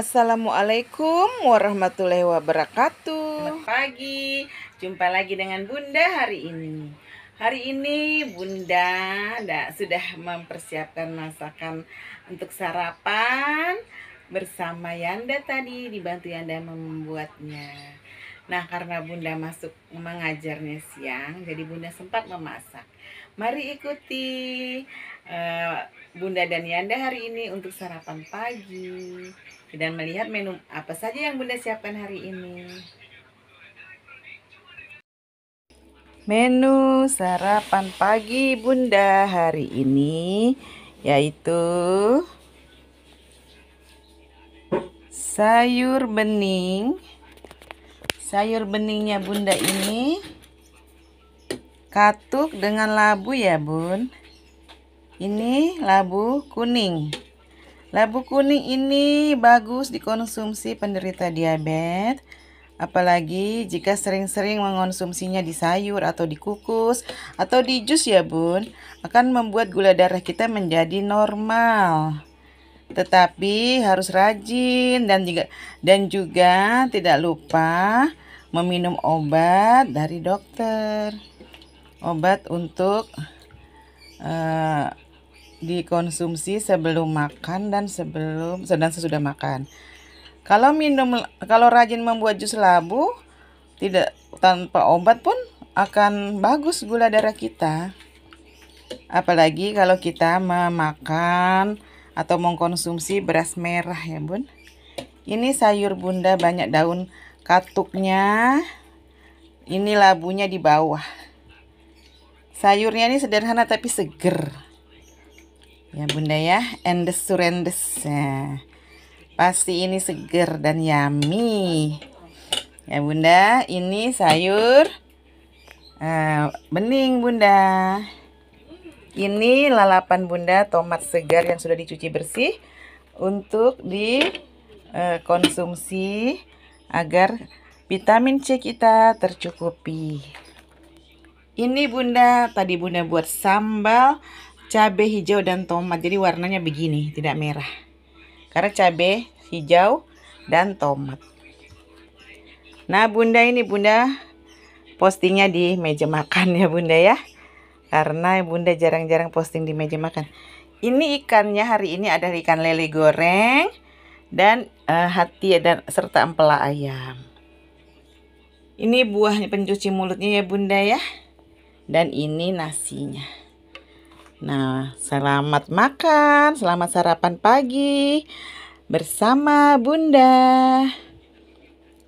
Assalamualaikum warahmatullahi wabarakatuh. Selamat pagi, jumpa lagi dengan Bunda hari ini. Hari ini Bunda nah, sudah mempersiapkan masakan untuk sarapan bersama Yanda tadi dibantu Yanda membuatnya. Nah, karena Bunda masuk mengajarnya siang, jadi Bunda sempat memasak. Mari ikuti uh, Bunda dan Yanda hari ini untuk sarapan pagi dan melihat menu apa saja yang Bunda siapkan hari ini. Menu sarapan pagi Bunda hari ini yaitu sayur bening sayur beningnya bunda ini katuk dengan labu ya bun ini labu kuning labu kuning ini bagus dikonsumsi penderita diabetes apalagi jika sering-sering mengonsumsinya di sayur atau dikukus atau di jus ya bun akan membuat gula darah kita menjadi normal tetapi harus rajin dan juga dan juga tidak lupa meminum obat dari dokter obat untuk uh, dikonsumsi sebelum makan dan sebelum sedang sesudah makan kalau minum kalau rajin membuat jus labu tidak tanpa obat pun akan bagus gula darah kita apalagi kalau kita memakan atau mengkonsumsi beras merah ya bun ini sayur bunda banyak daun katuknya ini labunya di bawah sayurnya ini sederhana tapi seger ya bunda ya endes surendes ya. pasti ini seger dan yummy ya bunda ini sayur uh, bening bunda ini lalapan bunda tomat segar yang sudah dicuci bersih untuk dikonsumsi eh, uh, agar vitamin C kita tercukupi. Ini bunda, tadi bunda buat sambal cabe hijau dan tomat. Jadi warnanya begini, tidak merah. Karena cabe hijau dan tomat. Nah bunda ini bunda postingnya di meja makan ya bunda ya. Karena bunda jarang-jarang posting di meja makan. Ini ikannya hari ini ada ikan lele goreng dan uh, hati ya, dan serta empela ayam. Ini buah pencuci mulutnya ya Bunda ya. Dan ini nasinya. Nah, selamat makan, selamat sarapan pagi bersama Bunda.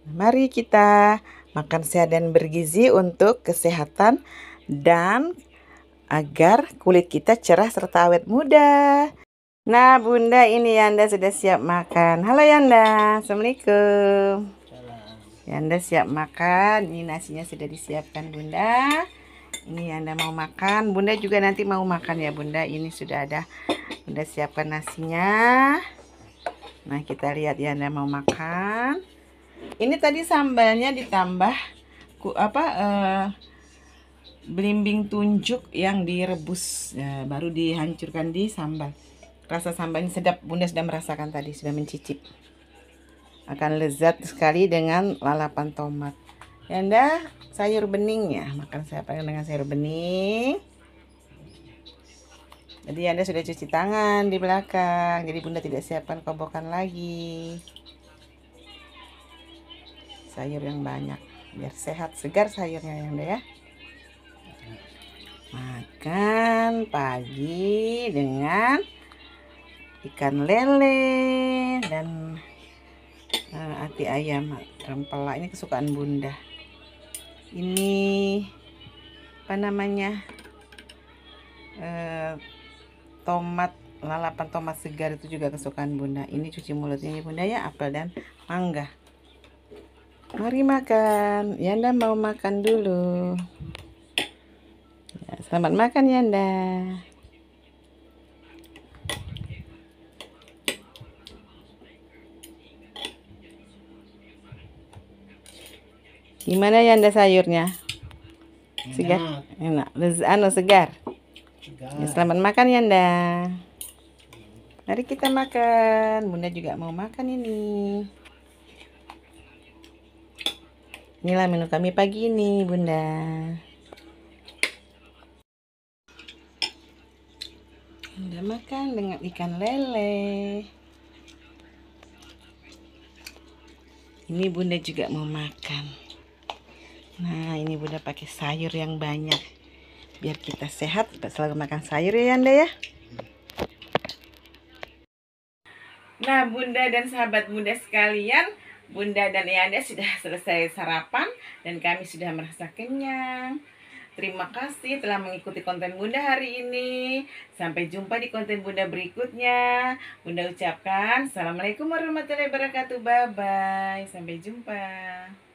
Mari kita makan sehat dan bergizi untuk kesehatan dan agar kulit kita cerah serta awet muda. Nah, Bunda ini Yanda sudah siap makan. Halo Yanda, Assalamualaikum. Halo. Yanda siap makan. Ini nasinya sudah disiapkan Bunda. Ini Yanda mau makan. Bunda juga nanti mau makan ya Bunda. Ini sudah ada. Bunda siapkan nasinya. Nah, kita lihat Yanda mau makan. Ini tadi sambalnya ditambah ku apa eh, belimbing tunjuk yang direbus ya, baru dihancurkan di sambal. Rasa sambalnya sedap, Bunda sudah merasakan tadi, sudah mencicip. Akan lezat sekali dengan lalapan tomat. Ya sayur bening ya. Makan saya pakai dengan sayur bening. Jadi Anda sudah cuci tangan di belakang. Jadi Bunda tidak siapkan kobokan lagi. Sayur yang banyak biar sehat segar sayurnya ya Anda ya makan pagi dengan ikan lele dan uh, eh, ati ayam rempela ini kesukaan bunda ini apa namanya uh, tomat lalapan tomat segar itu juga kesukaan bunda ini cuci mulutnya ini bunda ya apel dan mangga mari makan Yanda mau makan dulu ya, selamat makan Yanda Gimana ya Anda sayurnya? Segar. Enak. Enak. Anu segar. segar. Ya, selamat makan ya Anda. Mari kita makan. Bunda juga mau makan ini. Inilah menu kami pagi ini, Bunda. Bunda makan dengan ikan lele. Ini Bunda juga mau makan. Nah, ini Bunda pakai sayur yang banyak. Biar kita sehat, selalu makan sayur ya, Anda ya. Nah, Bunda dan sahabat Bunda sekalian, Bunda dan anda sudah selesai sarapan dan kami sudah merasa kenyang. Terima kasih telah mengikuti konten Bunda hari ini. Sampai jumpa di konten Bunda berikutnya. Bunda ucapkan Assalamualaikum warahmatullahi wabarakatuh. Bye-bye. Sampai jumpa.